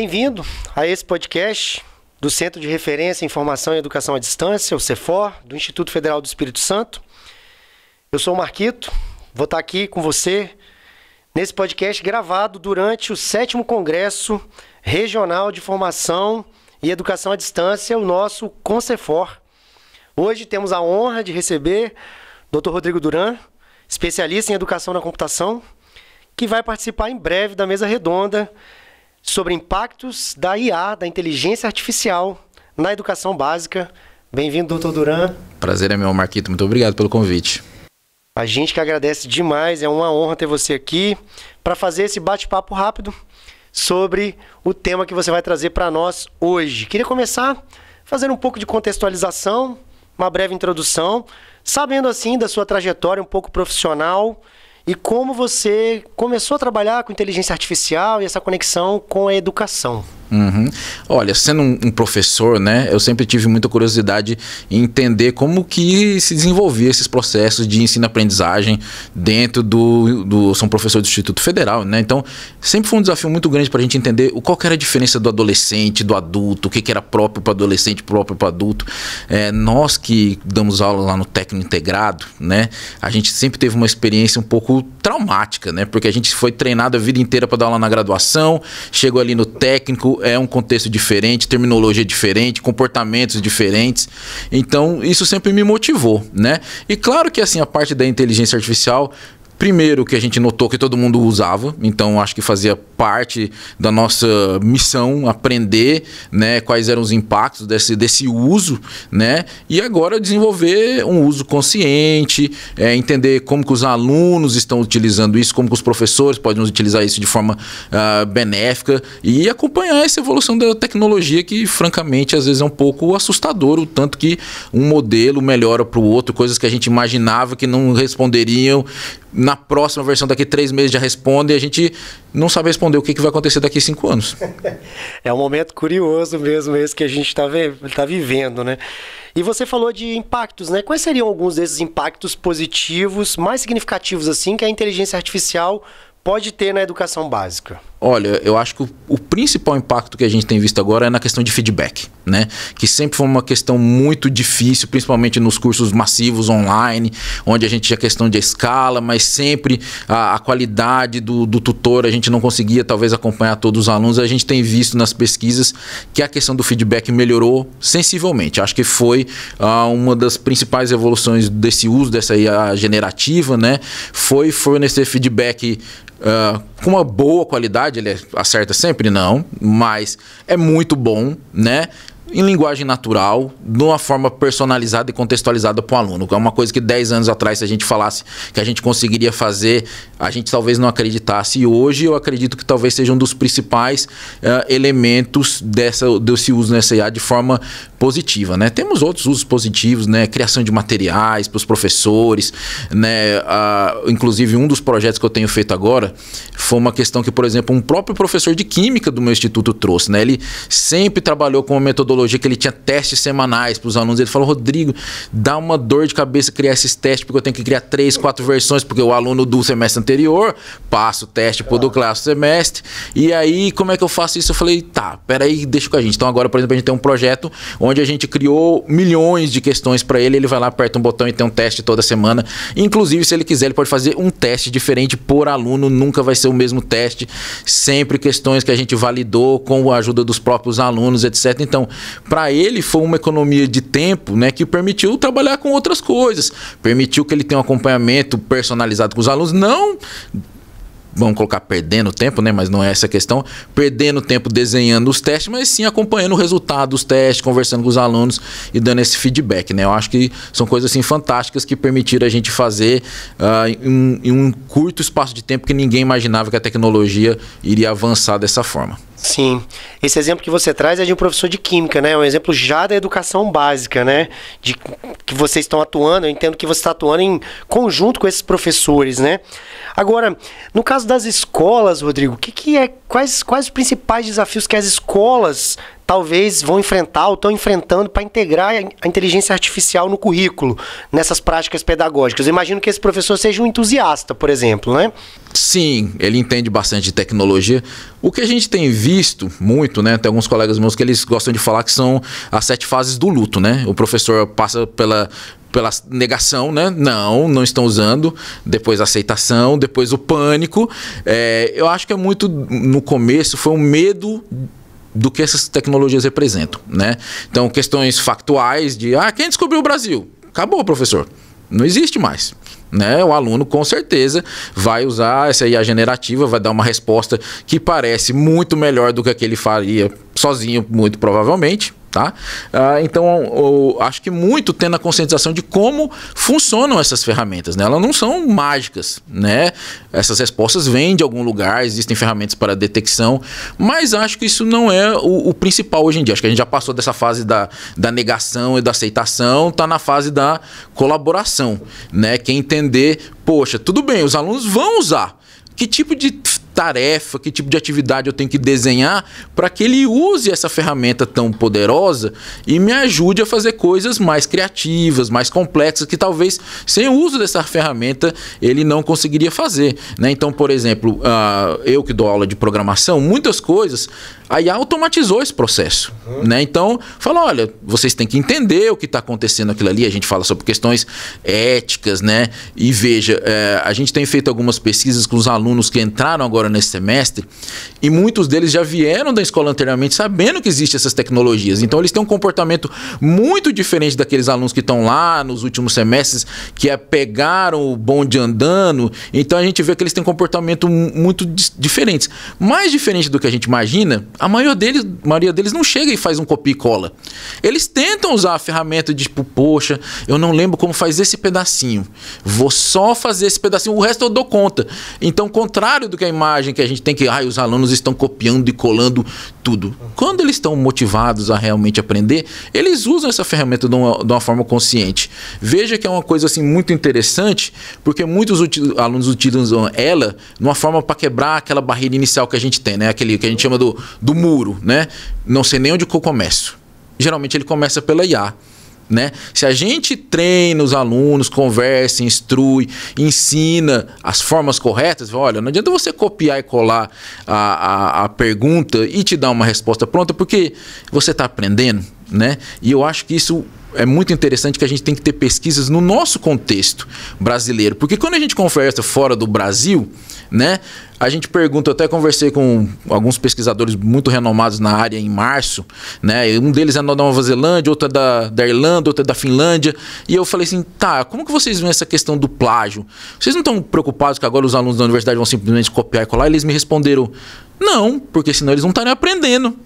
Bem-vindo a esse podcast do Centro de Referência em Formação e Educação à Distância, o CEFOR, do Instituto Federal do Espírito Santo. Eu sou o Marquito, vou estar aqui com você nesse podcast gravado durante o 7 Congresso Regional de Formação e Educação à Distância, o nosso CONCEFOR. Hoje temos a honra de receber o Dr. Rodrigo Duran, especialista em educação na computação, que vai participar em breve da mesa redonda sobre impactos da IA, da inteligência artificial, na educação básica. Bem-vindo, doutor Duran. Prazer é meu, Marquito. Muito obrigado pelo convite. A gente que agradece demais, é uma honra ter você aqui para fazer esse bate-papo rápido sobre o tema que você vai trazer para nós hoje. Queria começar fazendo um pouco de contextualização, uma breve introdução, sabendo assim da sua trajetória um pouco profissional e como você começou a trabalhar com inteligência artificial e essa conexão com a educação. Uhum. Olha, sendo um, um, professor, né, eu sempre tive muita curiosidade em entender como que se desenvolvia esses processos de ensino-aprendizagem dentro do, do... São professor do Instituto Federal, né? Então, sempre foi um desafio muito grande para a gente entender qual era a diferença do adolescente, do adulto, o que, que era próprio para adolescente, próprio para adulto. É, nós que damos aula lá no técnico integrado, né, a gente sempre teve uma experiência um pouco traumática, né? Porque a gente foi treinado a vida inteira para dar aula na graduação, chegou ali no técnico, é um contexto diferente, terminologia diferente, comportamentos diferentes. Então, isso sempre me motivou, né? E claro que assim a parte da inteligência artificial Primeiro, que a gente notou que todo mundo usava, então acho que fazia parte da nossa missão aprender né, quais eram os impactos desse, desse uso, né? E agora desenvolver um uso consciente, é, entender como que os alunos estão utilizando isso, como que os professores podem utilizar isso de forma uh, benéfica e acompanhar essa evolução da tecnologia que, francamente, às vezes é um pouco assustador, o tanto que um modelo melhora para o outro, coisas que a gente imaginava que não responderiam na próxima versão, daqui três meses, já responde, e a gente não sabe responder o que, que vai acontecer daqui cinco anos. é um momento curioso mesmo esse que a gente está tá vivendo, né? E você falou de impactos, né? Quais seriam alguns desses impactos positivos, mais significativos assim, que a inteligência artificial pode ter na educação básica? Olha, eu acho que o, o, principal impacto que a gente tem visto agora é na questão de feedback, né? Que sempre foi uma questão muito difícil, principalmente nos cursos massivos online, onde a gente tinha questão de escala, mas sempre a, a qualidade do, do, tutor a gente não conseguia talvez acompanhar todos os alunos. A gente tem visto nas pesquisas que a questão do feedback melhorou sensivelmente. Acho que foi ah, uma das principais evoluções desse uso dessa IA generativa, né? Foi fornecer feedback ah, com uma boa qualidade ele é, acerta sempre? Não, mas é muito bom, né? em linguagem natural, de uma forma personalizada e contextualizada para o aluno. É uma coisa que 10 anos atrás, se a gente falasse que a gente conseguiria fazer, a gente talvez não acreditasse. E hoje eu acredito que talvez seja um dos principais uh, elementos dessa, desse uso nessa IA de forma positiva. Né? Temos outros usos positivos, né? criação de materiais para os professores. Né? Uh, inclusive, um dos projetos que eu tenho feito agora foi uma questão que, por exemplo, um próprio professor de química do meu instituto trouxe. Né? Ele sempre trabalhou com uma metodologia psicologia que ele tinha testes semanais para os alunos. Ele falou: Rodrigo, dá uma dor de cabeça criar esses testes, porque eu tenho que criar três, quatro versões, porque o aluno do semestre anterior passa o teste por do classe semestre. E aí, como é que eu faço isso? Eu falei: tá, peraí, deixa com a gente. Então, agora, por exemplo, a gente tem um projeto onde a gente criou milhões de questões para ele. Ele vai lá, aperta um botão e tem um teste toda semana. Inclusive, se ele quiser, ele pode fazer um teste diferente por aluno, nunca vai ser o mesmo teste. Sempre questões que a gente validou com a ajuda dos próprios alunos, etc. Então, para ele foi uma economia de tempo, né, que permitiu trabalhar com outras coisas, permitiu que ele tenha um acompanhamento personalizado com os alunos, não vamos colocar perdendo tempo, né? Mas não é essa a questão. Perdendo tempo desenhando os testes, mas sim acompanhando o resultado dos testes, conversando com os alunos e dando esse feedback, né? Eu acho que são coisas assim fantásticas que permitiram a gente fazer uh, em, em um curto espaço de tempo que ninguém imaginava que a tecnologia iria avançar dessa forma. Sim. Esse exemplo que você traz é de um professor de química, né? É um exemplo já da educação básica, né? De que vocês estão atuando, eu entendo que você está atuando em conjunto com esses professores, né? Agora, no caso das escolas, Rodrigo, que, que é, quais, quais os principais desafios que as escolas talvez vão enfrentar ou estão enfrentando para integrar a inteligência artificial no currículo, nessas práticas pedagógicas. Eu imagino que esse professor seja um entusiasta, por exemplo, né? Sim, ele entende bastante de tecnologia. O que a gente tem visto muito, né? Tem alguns colegas meus que eles gostam de falar que são as sete fases do luto, né? O professor passa pela, pela negação, né? Não, não estão usando. Depois a aceitação, depois o pânico. É, eu acho que é muito no começo foi um medo do que essas tecnologias representam, né? Então, questões factuais de, ah, quem descobriu o Brasil? Acabou, professor. Não existe mais. Né? O aluno com certeza vai usar essa IA generativa, vai dar uma resposta que parece muito melhor do que aquele faria sozinho, muito provavelmente, Tá? Ah, então, eu, acho que muito tendo a conscientização de como funcionam essas ferramentas. Né? Elas não são mágicas. Né? Essas respostas vêm de algum lugar, existem ferramentas para detecção, mas acho que isso não é o, o principal hoje em dia. Acho que a gente já passou dessa fase da, da negação e da aceitação, está na fase da colaboração. Né? quem entender, poxa, tudo bem, os alunos vão usar. Que tipo de tarefa, que tipo de atividade eu tenho que desenhar para que ele use essa ferramenta tão poderosa e me ajude a fazer coisas mais criativas, mais complexas, que talvez sem o uso dessa ferramenta ele não conseguiria fazer. Né? Então, por exemplo, uh, eu que dou aula de programação, muitas coisas, a IA automatizou esse processo. Uhum. Né? Então, fala: olha, vocês têm que entender o que está acontecendo aquilo ali, a gente fala sobre questões éticas, né? E veja, eh, a gente tem feito algumas pesquisas com os alunos que entraram agora agora nesse semestre, e muitos deles já vieram da escola anteriormente sabendo que existem essas tecnologias. Então eles têm um comportamento muito diferente daqueles alunos que estão lá nos últimos semestres, que é pegaram o bonde andando. Então a gente vê que eles têm um comportamento muito diferentes. Mais diferente do que a gente imagina, a maioria deles, maioria deles não chega e faz um copia e cola. Eles tentam usar a ferramenta de tipo, poxa, eu não lembro como faz esse pedacinho. Vou só fazer esse pedacinho, o resto eu dou conta. Então, contrário do que a imagem que a gente tem que, ai, os alunos estão copiando e colando tudo. Quando eles estão motivados a realmente aprender, eles usam essa ferramenta de uma, de uma forma consciente. Veja que é uma coisa assim muito interessante, porque muitos util, alunos utilizam ela de uma forma para quebrar aquela barreira inicial que a gente tem, né? Aquele que a gente chama do, do muro, né? Não sei nem onde eu começo. Geralmente ele começa pela IA. Né? Se a gente treina os alunos, conversa, instrui, ensina as formas corretas, olha, não adianta você copiar e colar a, a, a pergunta e te dar uma resposta pronta, porque você está aprendendo, né? E eu acho que isso é muito interessante que a gente tem que ter pesquisas no nosso contexto brasileiro, porque quando a gente conversa fora do Brasil, né? A gente pergunta, eu até conversei com alguns pesquisadores muito renomados na área em março, né? Um deles é da Nova Zelândia, outro é da, da Irlanda, outro é da Finlândia. E eu falei assim, tá, como que vocês veem essa questão do plágio? Vocês não estão preocupados que agora os alunos da universidade vão simplesmente copiar e colar? Eles me responderam, não, porque senão eles não estariam aprendendo.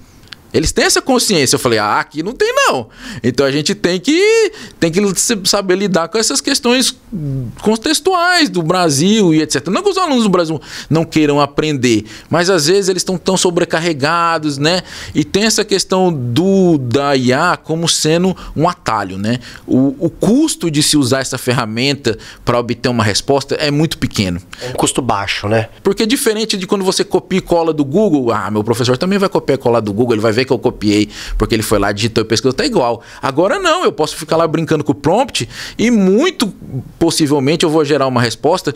Eles têm essa consciência. Eu falei, ah, aqui não tem não. Então a gente tem que, tem que saber lidar com essas questões contextuais do Brasil e etc. Não que os alunos do Brasil não queiram aprender, mas às vezes eles estão tão sobrecarregados, né? E tem essa questão do da IA como sendo um atalho, né? O, o custo de se usar essa ferramenta para obter uma resposta é muito pequeno. É um custo baixo, né? Porque é diferente de quando você copia e cola do Google, ah, meu professor também vai copiar e colar do Google, ele vai ver que eu copiei, porque ele foi lá, digitou e pesquisou, tá igual. Agora não, eu posso ficar lá brincando com o prompt e muito possivelmente eu vou gerar uma resposta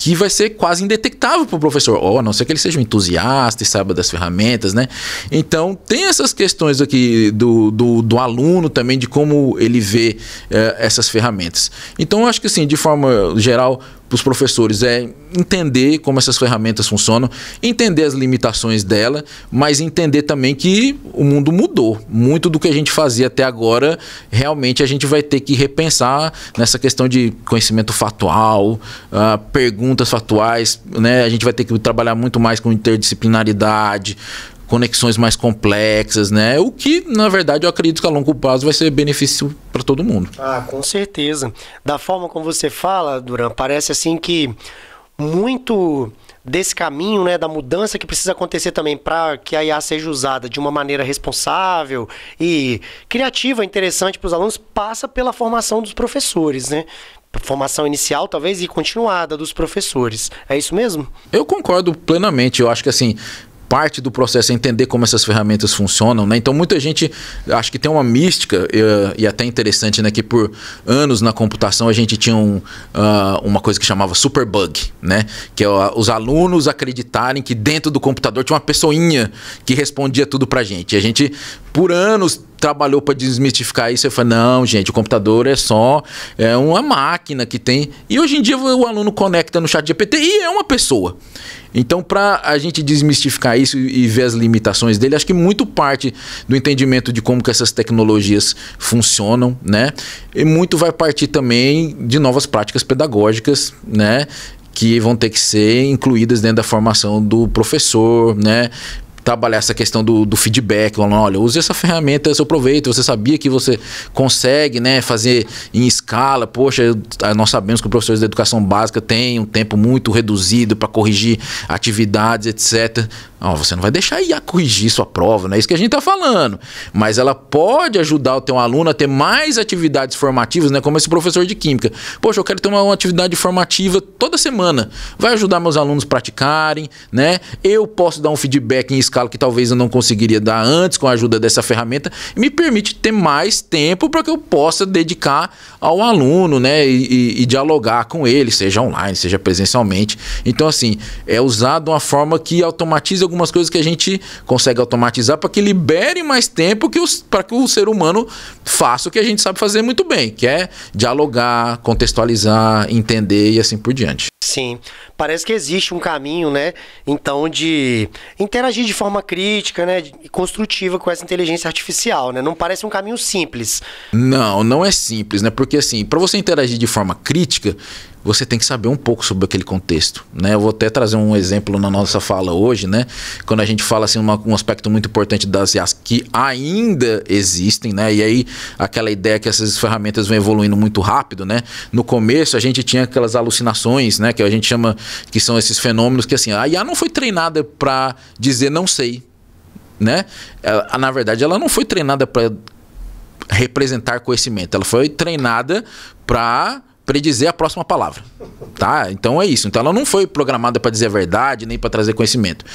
que vai ser quase indetectável para o professor, ou oh, a não ser que ele seja um entusiasta e saiba das ferramentas, né? Então, tem essas questões aqui do, do, do aluno também, de como ele vê eh, essas ferramentas. Então, eu acho que, assim, de forma geral, para os professores é entender como essas ferramentas funcionam, entender as limitações dela, mas entender também que o mundo mudou. Muito do que a gente fazia até agora, realmente a gente vai ter que repensar nessa questão de conhecimento factual, uh, perguntas factuais, né? A gente vai ter que trabalhar muito mais com interdisciplinaridade, conexões mais complexas, né? O que, na verdade, eu acredito que a longo prazo vai ser benefício para todo mundo. Ah, com certeza. Da forma como você fala, Duran, parece assim que muito desse caminho, né, da mudança que precisa acontecer também para que a IA seja usada de uma maneira responsável e criativa, interessante para os alunos, passa pela formação dos professores, né? formação inicial, talvez, e continuada dos professores. É isso mesmo? Eu concordo plenamente. Eu acho que, assim, parte do processo é entender como essas ferramentas funcionam, né? Então muita gente acho que tem uma mística e, e até interessante, né? Que por anos na computação a gente tinha um, uh, uma coisa que chamava superbug, né? Que é uh, os alunos acreditarem que dentro do computador tinha uma pessoinha que respondia tudo pra gente. E a gente por anos trabalhou para desmistificar isso. Eu falei, não, gente, o computador é só é uma máquina que tem. E hoje em dia o aluno conecta no chat GPT e é uma pessoa. Então, para a gente desmistificar isso e ver as limitações dele, acho que muito parte do entendimento de como que essas tecnologias funcionam, né? E muito vai partir também de novas práticas pedagógicas, né? que vão ter que ser incluídas dentro da formação do professor, né? trabalhar essa questão do, do feedback. Falando, olha, use essa ferramenta, seu proveito. Você sabia que você consegue né, fazer em escala. Poxa, ah, nós sabemos que os professores da educação básica têm um tempo muito reduzido para corrigir atividades, etc. Oh, você não vai deixar a corrigir sua prova, não né? é isso que a gente está falando. Mas ela pode ajudar o teu aluno a ter mais atividades formativas, né? Como esse professor de química. Poxa, eu quero ter uma, uma atividade formativa toda semana. Vai ajudar meus alunos a praticarem, né? Eu posso dar um feedback em escala que talvez eu não conseguiria dar antes com a ajuda dessa ferramenta, me permite ter mais tempo para que eu possa dedicar ao aluno, né? E, e, e, dialogar com ele, seja online, seja presencialmente. Então, assim, é usado uma forma que automatiza algumas coisas que a gente consegue automatizar para que libere mais tempo que para que o ser humano faça o que a gente sabe fazer muito bem, que é dialogar, contextualizar, entender e assim por diante. Sim. Parece que existe um caminho, né? Então, de interagir de forma crítica, né? E construtiva com essa inteligência artificial, né? Não parece um caminho simples. Não, não é simples, né? Porque, assim, para você interagir de forma crítica, você tem que saber um pouco sobre aquele contexto. Né? Eu vou até trazer um exemplo na nossa fala hoje, né? Quando a gente fala assim, uma, um aspecto muito importante das IAs que ainda existem, né? E aí aquela ideia que essas ferramentas vão evoluindo muito rápido, né? No começo a gente tinha aquelas alucinações, né? Que a gente chama que são esses fenômenos que assim, a IA não foi treinada para dizer não sei. Né? Ela, na verdade, ela não foi treinada para representar conhecimento. Ela foi treinada para predizer a próxima palavra, tá? Então é isso. Então ela não foi programada para dizer a verdade, nem para trazer conhecimento.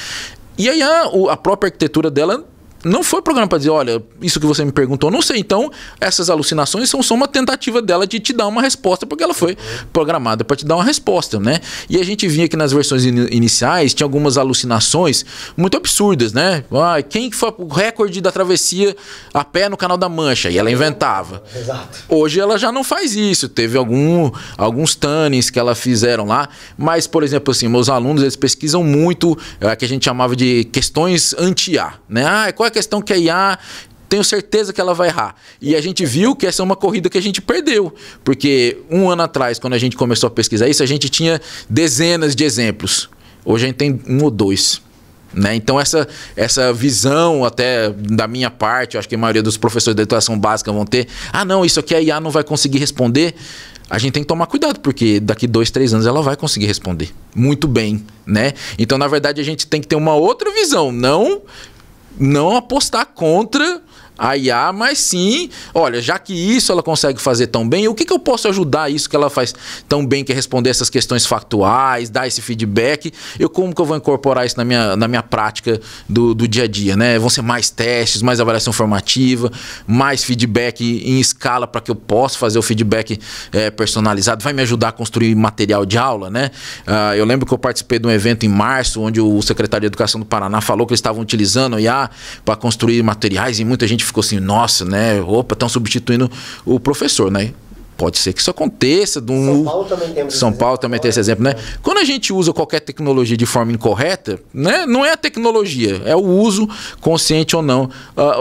E aí a, a própria arquitetura dela não foi programa para dizer, olha, isso que você me perguntou, não sei. Então, essas alucinações são só uma tentativa dela de te dar uma resposta, porque ela foi programada para te dar uma resposta, né? E a gente vinha que nas versões in iniciais tinha algumas alucinações muito absurdas, né? Ah, quem foi o recorde da travessia a pé no Canal da Mancha? E ela inventava. Exato. Hoje ela já não faz isso. Teve algum, alguns tannings que ela fizeram lá, mas, por exemplo, assim, meus alunos, eles pesquisam muito, é, que a gente chamava de questões anti-A, né? Ah, qual é questão que a IA tenho certeza que ela vai errar. E a gente viu que essa é uma corrida que a gente perdeu, porque um ano atrás, quando a gente começou a pesquisar isso, a gente tinha dezenas de exemplos. Hoje a gente tem um ou dois. Né? Então, essa, essa visão, até da minha parte, eu acho que a maioria dos professores da educação básica vão ter: ah, não, isso aqui a IA não vai conseguir responder. A gente tem que tomar cuidado, porque daqui dois, três anos ela vai conseguir responder muito bem. né Então, na verdade, a gente tem que ter uma outra visão, não não apostar contra a IA, mas sim, olha, já que isso ela consegue fazer tão bem, o que, que eu posso ajudar isso que ela faz tão bem, que é responder essas questões factuais, dar esse feedback, eu como que eu vou incorporar isso na minha, na minha prática do, do dia a dia, né? Vão ser mais testes, mais avaliação formativa, mais feedback em escala para que eu possa fazer o feedback é, personalizado, vai me ajudar a construir material de aula, né? Uh, eu lembro que eu participei de um evento em março, onde o secretário de Educação do Paraná falou que eles estavam utilizando a IA para construir materiais e muita gente gente ficou assim, nossa, né? Opa, estão substituindo o professor, né? Pode ser que isso aconteça. Do... São Paulo também tem São Paulo também tem esse exemplo, né? É. Quando a gente usa qualquer tecnologia de forma incorreta, né? não é a tecnologia, é o uso consciente ou não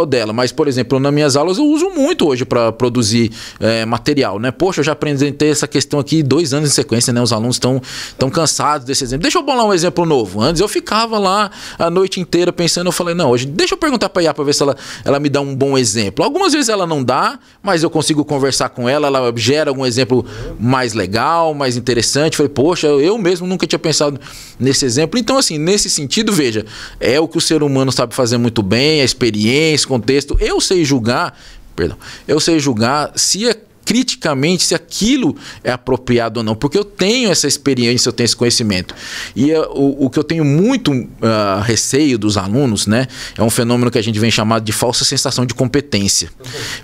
uh, dela. Mas, por exemplo, nas minhas aulas eu uso muito hoje para produzir é, material, né? Poxa, eu já apresentei essa questão aqui dois anos em sequência, né? Os alunos estão tão cansados desse exemplo. Deixa eu bolar um exemplo novo. Antes eu ficava lá a noite inteira pensando, eu falei, não, hoje deixa eu perguntar para a IA para ver se ela, ela me dá um bom exemplo. Algumas vezes ela não dá, mas eu consigo conversar com ela, ela gera algum exemplo mais legal, mais interessante. Falei, poxa, eu mesmo nunca tinha pensado nesse exemplo. Então, assim, nesse sentido, veja, é o que o ser humano sabe fazer muito bem, a experiência, contexto. Eu sei julgar, perdão, eu sei julgar se é criticamente se aquilo é apropriado ou não, porque eu tenho essa experiência, eu tenho esse conhecimento. E eh, o, o, que eu tenho muito uh, receio dos alunos, né, é um fenômeno que a gente vem chamado de falsa sensação de competência.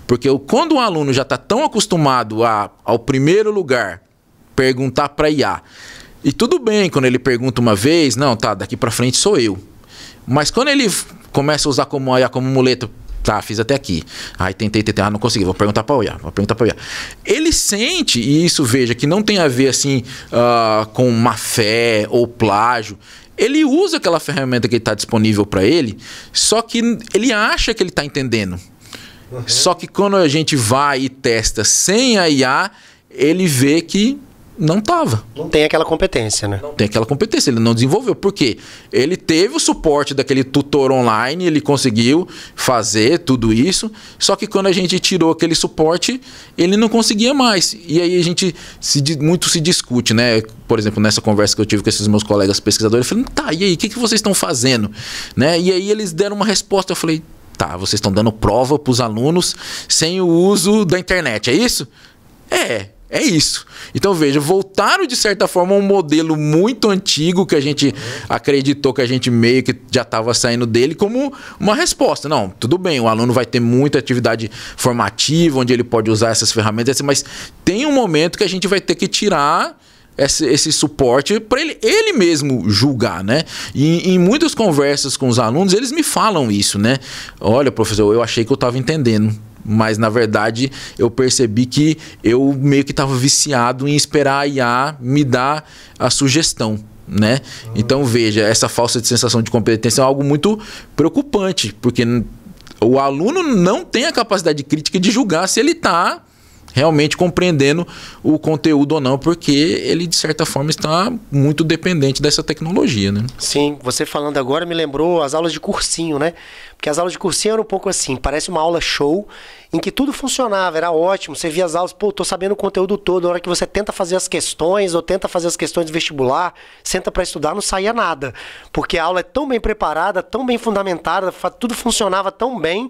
Porque eu, quando um aluno já está tão acostumado a, ao primeiro lugar, perguntar para IA. E tudo bem quando ele pergunta uma vez, não, tá, daqui para frente sou eu. Mas quando ele começa a usar como IA como muleta Tá, fiz até aqui. Aí tentei, tentei, ah, não consegui, vou perguntar para o Iá, vou perguntar para o Iá. Ele sente, e isso veja, que não tem a ver assim uh, com má fé ou plágio. Ele usa aquela ferramenta que está disponível para ele, só que ele acha que ele está entendendo. Uhum. Só que quando a gente vai e testa sem a IA, ele vê que não tava. Não tem aquela competência, né? Não tem aquela competência, ele não desenvolveu. Por quê? Ele teve o suporte daquele tutor online, ele conseguiu fazer tudo isso, só que quando a gente tirou aquele suporte, ele não conseguia mais. E aí a gente se, muito se discute, né? Por exemplo, nessa conversa que eu tive com esses meus colegas pesquisadores, eu falei, tá, e aí, o que, que vocês estão fazendo? Né? E aí eles deram uma resposta, eu falei, tá, vocês estão dando prova para os alunos sem o uso da internet, é isso? É, é isso. Então veja, voltaram de certa forma a um modelo muito antigo que a gente acreditou que a gente meio que já estava saindo dele como uma resposta. Não, tudo bem, o aluno vai ter muita atividade formativa onde ele pode usar essas ferramentas, mas tem um momento que a gente vai ter que tirar esse, esse, suporte para ele, ele mesmo julgar, né? E em muitas conversas com os alunos, eles me falam isso, né? Olha, professor, eu achei que eu estava entendendo. Mas na verdade eu percebi que eu meio que estava viciado em esperar a IA me dar a sugestão. Né? Então veja, essa falsa de sensação de competência é algo muito preocupante, porque o aluno não tem a capacidade crítica de julgar se ele está realmente compreendendo o conteúdo ou não, porque ele de certa forma está muito dependente dessa tecnologia, né? Sim, você falando agora me lembrou as aulas de cursinho, né? Porque as aulas de cursinho eram um pouco assim, parece uma aula show, em que tudo funcionava, era ótimo, você via as aulas, pô, tô sabendo o conteúdo todo, na hora que você tenta fazer as questões, ou tenta fazer as questões de vestibular, senta para estudar, não saía nada. Porque a aula é tão bem preparada, tão bem fundamentada, tudo funcionava tão bem,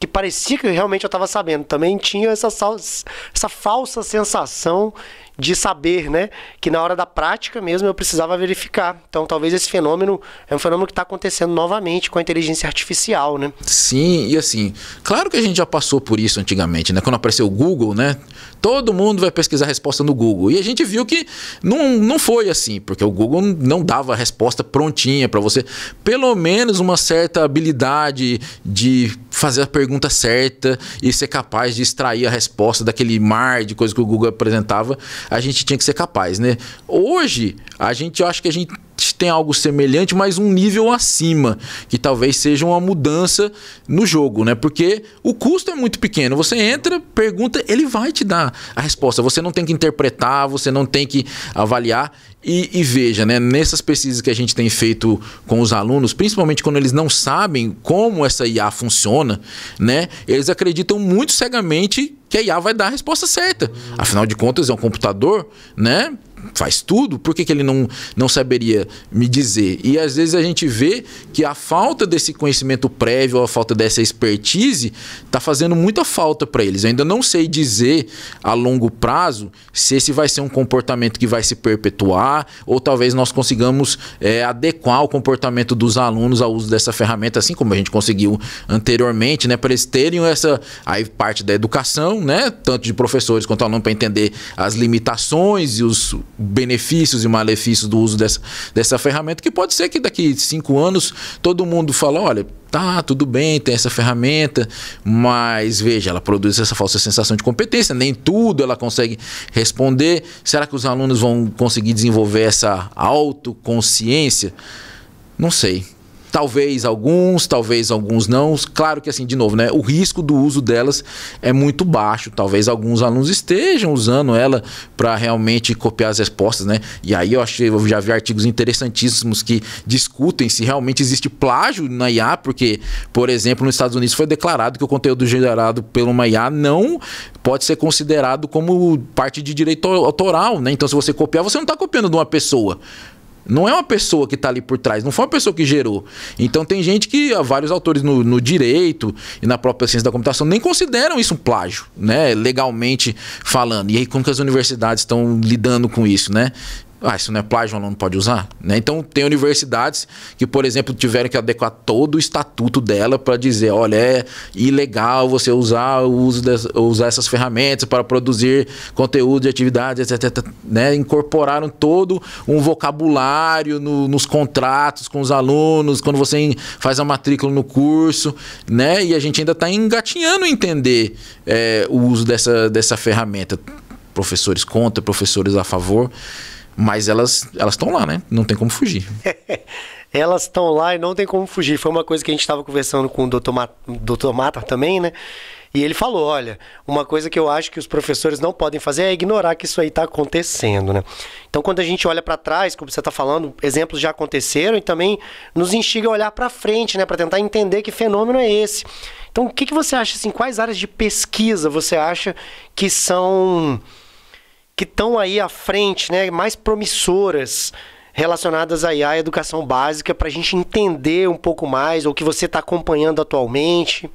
que parecia que realmente eu estava sabendo. Também tinha essa, essa falsa sensação de saber, né? Que na hora da prática mesmo eu precisava verificar. Então talvez esse fenômeno é um fenômeno que está acontecendo novamente com a inteligência artificial, né? Sim, e assim, claro que a gente já passou por isso antigamente, né? Quando apareceu o Google, né? Todo mundo vai pesquisar a resposta no Google. E a gente viu que não, não foi assim, porque o Google não dava a resposta prontinha para você. Pelo menos uma certa habilidade de fazer a pergunta certa e ser capaz de extrair a resposta daquele mar de coisas que o Google apresentava a gente tinha que ser capaz, né? Hoje, a gente, acha acho que a gente tem algo semelhante, mas um nível acima, que talvez seja uma mudança no jogo, né? Porque o custo é muito pequeno. Você entra, pergunta, ele vai te dar a resposta. Você não tem que interpretar, você não tem que avaliar. E, e veja, né? Nessas pesquisas que a gente tem feito com os alunos, principalmente quando eles não sabem como essa IA funciona, né? Eles acreditam muito cegamente que a IA vai dar a resposta certa. Afinal de contas, é um computador, né? faz tudo, por que, que ele não, não saberia me dizer? E às vezes a gente vê que a falta desse conhecimento prévio, a falta dessa expertise, está fazendo muita falta para eles. Eu ainda não sei dizer a longo prazo se esse vai ser um comportamento que vai se perpetuar ou talvez nós consigamos é, adequar o comportamento dos alunos ao uso dessa ferramenta, assim como a gente conseguiu anteriormente, né, para eles terem essa aí parte da educação, né, tanto de professores quanto aluno para entender as limitações e os benefícios e malefícios do uso dessa, dessa ferramenta, que pode ser que daqui cinco anos todo mundo fale, olha, tá, tudo bem, tem essa ferramenta, mas veja, ela produz essa falsa sensação de competência, nem tudo ela consegue responder. Será que os alunos vão conseguir desenvolver essa autoconsciência? Não sei. Talvez alguns, talvez alguns não. Claro que assim, de novo, né? O risco do uso delas é muito baixo. Talvez alguns alunos estejam usando ela para realmente copiar as respostas, né? E aí eu achei, eu já vi artigos interessantíssimos que discutem se realmente existe plágio na IA, porque, por exemplo, nos Estados Unidos foi declarado que o conteúdo gerado pela uma IA não pode ser considerado como parte de direito autoral, né? Então, se você copiar, você não está copiando de uma pessoa. Não é uma pessoa que está ali por trás, não foi uma pessoa que gerou. Então tem gente que, vários autores no, no, direito e na própria ciência da computação, nem consideram isso um plágio, né? Legalmente falando. E aí, como que as universidades estão lidando com isso, né? Ah, isso não é plágio, o aluno pode usar? Né? Então, tem universidades que, por exemplo, tiveram que adequar todo o estatuto dela para dizer: olha, é ilegal você usar, uso usar essas ferramentas para produzir conteúdo de atividades, etc. Né? Incorporaram todo um vocabulário no, nos contratos com os alunos, quando você faz a matrícula no curso, né? e a gente ainda está engatinhando entender é, o uso dessa, dessa ferramenta. Professores contra, professores a favor. Mas elas estão lá, né? Não tem como fugir. elas estão lá e não tem como fugir. Foi uma coisa que a gente estava conversando com o Dr. Ma Dr. Mata também, né? E ele falou: olha, uma coisa que eu acho que os professores não podem fazer é ignorar que isso aí está acontecendo, né? Então, quando a gente olha para trás, como você está falando, exemplos já aconteceram e também nos instiga a olhar para frente, né? Para tentar entender que fenômeno é esse. Então, o que, que você acha, assim, quais áreas de pesquisa você acha que são que estão aí à frente, né, mais promissoras relacionadas aí à educação básica para a gente entender um pouco mais ou que você está acompanhando atualmente?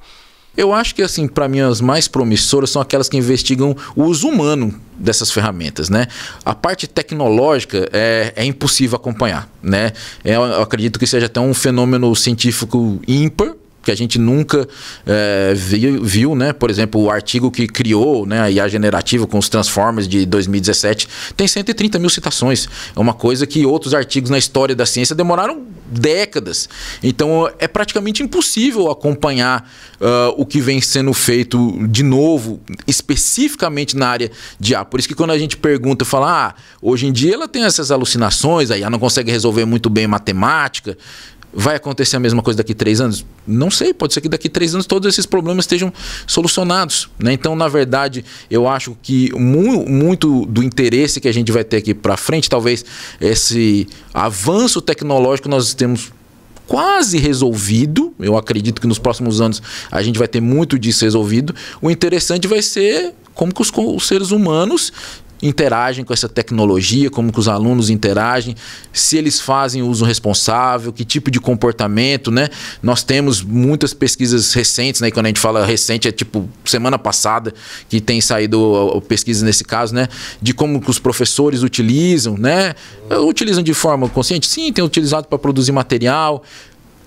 Eu acho que, assim, para mim, as mais promissoras são aquelas que investigam o uso humano dessas ferramentas, né? A parte tecnológica é, é impossível acompanhar, né? Eu, eu acredito que seja até um fenômeno científico ímpar, que a gente nunca é, viu, viu, né? Por exemplo, o artigo que criou né, a IA generativa com os Transformers de 2017 tem 130 mil citações. É uma coisa que outros artigos na história da ciência demoraram décadas. Então é praticamente impossível acompanhar uh, o que vem sendo feito de novo, especificamente na área de IA. Por isso que quando a gente pergunta, fala, ah, hoje em dia ela tem essas alucinações, a IA não consegue resolver muito bem matemática. Vai acontecer a mesma coisa daqui três anos? Não sei, pode ser que daqui três anos todos esses problemas estejam solucionados. Né? Então, na verdade, eu acho que mu muito do interesse que a gente vai ter aqui para frente, talvez esse avanço tecnológico nós temos quase resolvido. Eu acredito que nos próximos anos a gente vai ter muito disso resolvido. O interessante vai ser como que os, os seres humanos interagem com essa tecnologia, como que os alunos interagem, se eles fazem uso responsável, que tipo de comportamento, né? Nós temos muitas pesquisas recentes, né? E quando a gente fala recente, é tipo semana passada que tem saído pesquisa nesse caso, né? De como que os professores utilizam, né? Utilizam de forma consciente? Sim, tem utilizado para produzir material,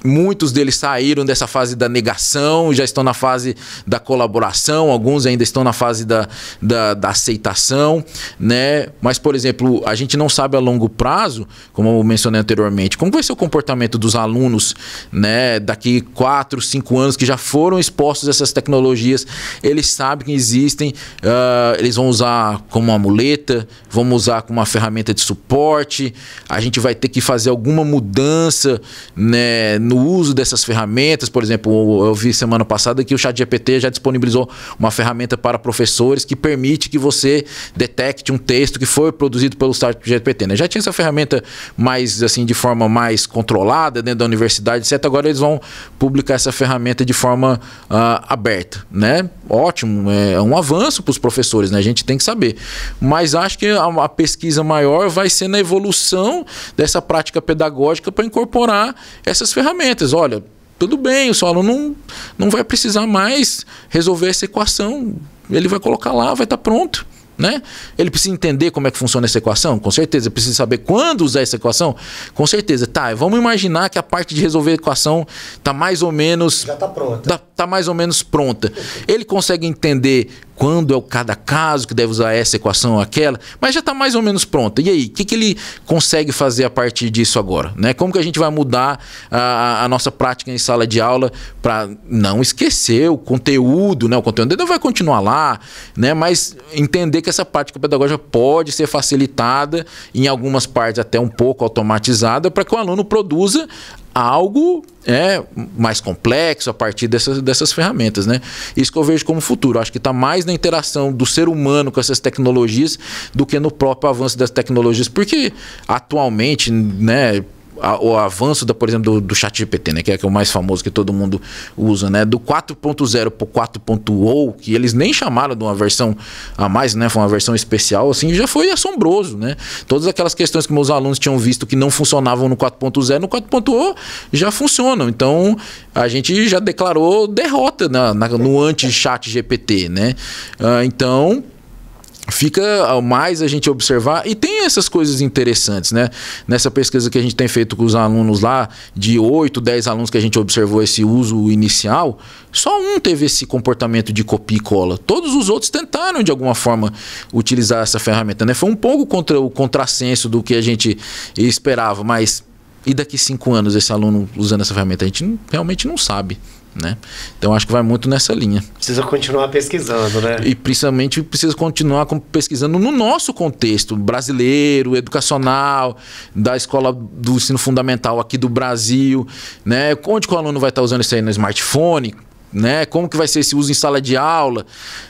Muitos deles saíram dessa fase da negação, já estão na fase da colaboração, alguns ainda estão na fase da, da, da aceitação, né? Mas, por exemplo, a gente não sabe a longo prazo, como eu mencionei anteriormente, como vai ser o comportamento dos alunos, né? Daqui 4, 5 anos que já foram expostos a essas tecnologias, eles sabem que existem, uh, eles vão usar como uma muleta, vão usar como uma ferramenta de suporte, a gente vai ter que fazer alguma mudança, né? No do uso dessas ferramentas. Por exemplo, eu vi semana passada que o ChatGPT já disponibilizou uma ferramenta para professores que permite que você detecte um texto que foi produzido pelo ChatGPT. Né? Já tinha essa ferramenta mais assim de forma mais controlada dentro da universidade, certo? Agora eles vão publicar essa ferramenta de forma uh, aberta, né? Ótimo, é, é um avanço para os professores, né? A gente tem que saber. Mas acho que a, a pesquisa maior vai ser na evolução dessa prática pedagógica para incorporar essas ferramentas ferramentas. Olha, tudo bem, o seu aluno não, não vai precisar mais resolver essa equação. Ele vai colocar lá, vai estar tá pronto. Né? Ele precisa entender como é que funciona essa equação, com certeza. Ele precisa saber quando usar essa equação, com certeza. Tá, vamos imaginar que a parte de resolver a equação está mais ou menos. Já está pronta. Está tá mais ou menos pronta. Ele consegue entender quando é o cada caso que deve usar essa equação ou aquela, mas já está mais ou menos pronta. E aí, o que, que ele consegue fazer a partir disso agora? Né? Como que a gente vai mudar a, a nossa prática em sala de aula para não esquecer o conteúdo, né? O conteúdo ainda vai continuar lá, né? Mas entender que essa prática pedagógica pode ser facilitada, em algumas partes até um pouco automatizada, para que o aluno produza algo é, mais complexo a partir dessas, dessas ferramentas. Né? Isso que eu vejo como futuro. Acho que está mais na interação do ser humano com essas tecnologias do que no próprio avanço das tecnologias. Porque atualmente, né, a, o avanço, da, por exemplo, do, do chat GPT, né? Que é, que é o mais famoso que todo mundo usa, né? Do 4.0 para 4.0, que eles nem chamaram de uma versão a mais, né? Foi uma versão especial, assim, já foi assombroso, né? Todas aquelas questões que meus alunos tinham visto que não funcionavam no 4.0, no 4.0 já funcionam. Então, a gente já declarou derrota na, na no anti-chat GPT, né? Uh, então fica mais a gente observar e tem essas coisas interessantes, né? Nessa pesquisa que a gente tem feito com os alunos lá, de 8, 10 alunos que a gente observou esse uso inicial, só um teve esse comportamento de copia e cola. Todos os outros tentaram de alguma forma utilizar essa ferramenta, né? Foi um pouco contra o contrassenso do que a gente esperava, mas e daqui cinco anos esse aluno usando essa ferramenta? A gente realmente não sabe né? Então acho que vai muito nessa linha. Precisa continuar pesquisando, né? E principalmente precisa continuar pesquisando no nosso contexto brasileiro, educacional, da escola do ensino fundamental aqui do Brasil, né? Onde que o aluno vai estar usando isso aí no smartphone? né? Como que vai ser esse uso em sala de aula?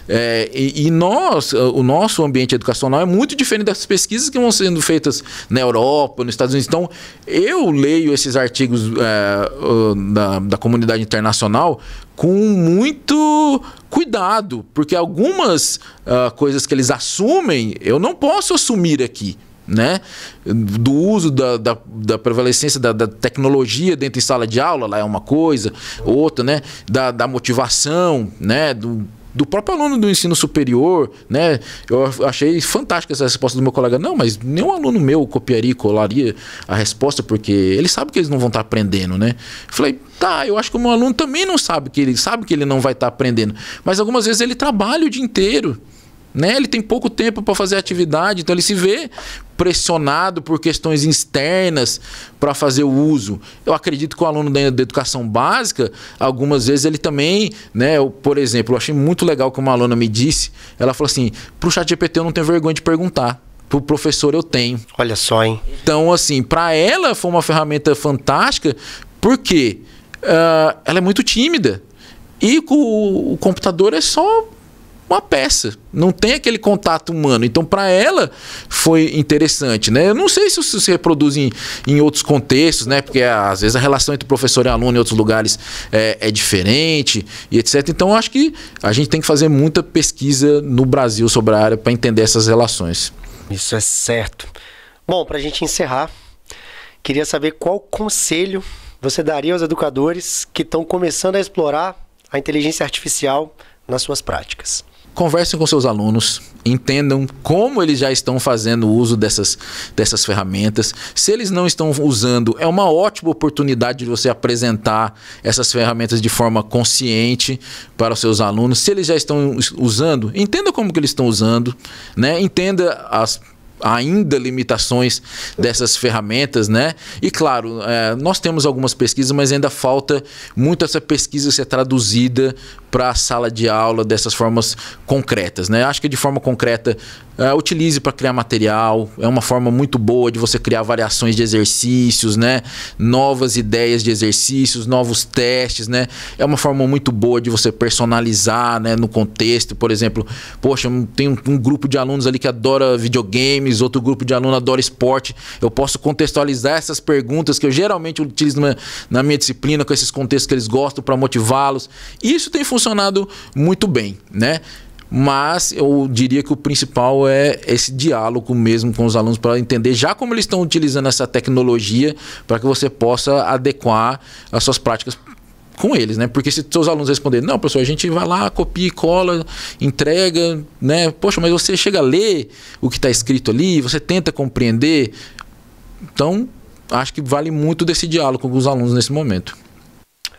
É, e, e nós, o nosso ambiente educacional é muito diferente das pesquisas que vão sendo feitas na Europa, nos Estados Unidos. Então, eu leio esses artigos é, da, da comunidade internacional com muito cuidado, porque algumas uh, coisas que eles assumem eu não posso assumir aqui né? do uso da, da, da prevalecência da, da, tecnologia dentro de sala de aula, lá é uma coisa, outra, né? da, da motivação, né? do, do próprio aluno do ensino superior, né? Eu achei fantástica essa resposta do meu colega. Não, mas nenhum aluno meu copiaria e colaria a resposta, porque ele sabe que eles não vão estar aprendendo, né? Eu falei, tá, eu acho que o meu aluno também não sabe que ele sabe que ele não vai estar aprendendo. Mas algumas vezes ele trabalha o dia inteiro. Né? Ele tem pouco tempo para fazer atividade, então ele se vê pressionado por questões externas para fazer o uso. Eu acredito que o aluno da, educação básica, algumas vezes ele também, né, eu, por exemplo, eu achei muito legal que uma aluna me disse, ela falou assim: "Pro chat GPT eu não tenho vergonha de perguntar" pro professor eu tenho. Olha só, hein? Então, assim, para ela foi uma ferramenta fantástica, porque uh, ela é muito tímida. E com o computador é só uma peça, não tem aquele contato humano. Então, para ela foi interessante, né? Eu não sei se isso se reproduz em, em outros contextos, né? Porque às vezes a relação entre professor e aluno em outros lugares é, é diferente e etc. Então, acho que a gente tem que fazer muita pesquisa no Brasil sobre a área para entender essas relações. Isso é certo. Bom, para a gente encerrar, queria saber qual conselho você daria aos educadores que estão começando a explorar a inteligência artificial nas suas práticas conversem com seus alunos, entendam como eles já estão fazendo uso dessas, dessas ferramentas. Se eles não estão usando, é uma ótima oportunidade de você apresentar essas ferramentas de forma consciente para os seus alunos. Se eles já estão usando, entenda como que eles estão usando, né? entenda as ainda limitações dessas ferramentas, né? E claro, é, nós temos algumas pesquisas, mas ainda falta muito essa pesquisa ser traduzida para a sala de aula dessas formas concretas, né? Acho que de forma concreta é, utilize para criar material. É uma forma muito boa de você criar variações de exercícios, né? Novas ideias de exercícios, novos testes, né? É uma forma muito boa de você personalizar, né? No contexto, por exemplo, poxa, tem um, um grupo de alunos ali que adora videogames, outro grupo de aluno adora esporte. Eu posso contextualizar essas perguntas que eu geralmente utilizo na, na minha disciplina com esses contextos que eles gostam para motivá-los. Isso tem funcionado muito bem, né? Mas eu diria que o principal é esse diálogo mesmo com os alunos para entender já como eles estão utilizando essa tecnologia para que você possa adequar as suas práticas com eles, né? Porque se seus alunos responderem, não, professor, a gente vai lá, copia, e cola, entrega, né? Poxa, mas você chega a ler o que está escrito ali, você tenta compreender. Então, acho que vale muito desse diálogo com os alunos nesse momento.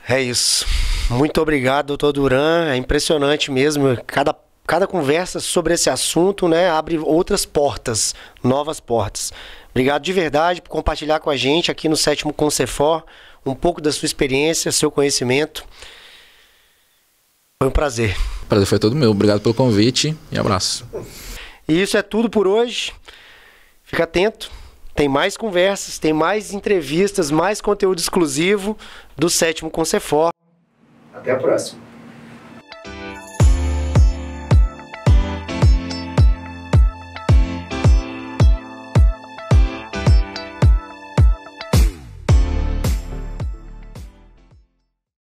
É isso. Muito obrigado, doutor Duran. É impressionante mesmo. Cada cada conversa sobre esse assunto, né, abre outras portas, novas portas. Obrigado de verdade por compartilhar com a gente aqui no sétimo Concefor um pouco da sua experiência, seu conhecimento. Foi um prazer. O prazer foi todo meu. Obrigado pelo convite e abraço. E isso é tudo por hoje. Fica atento. Tem mais conversas, tem mais entrevistas, mais conteúdo exclusivo do sétimo Concefor. Até a próxima.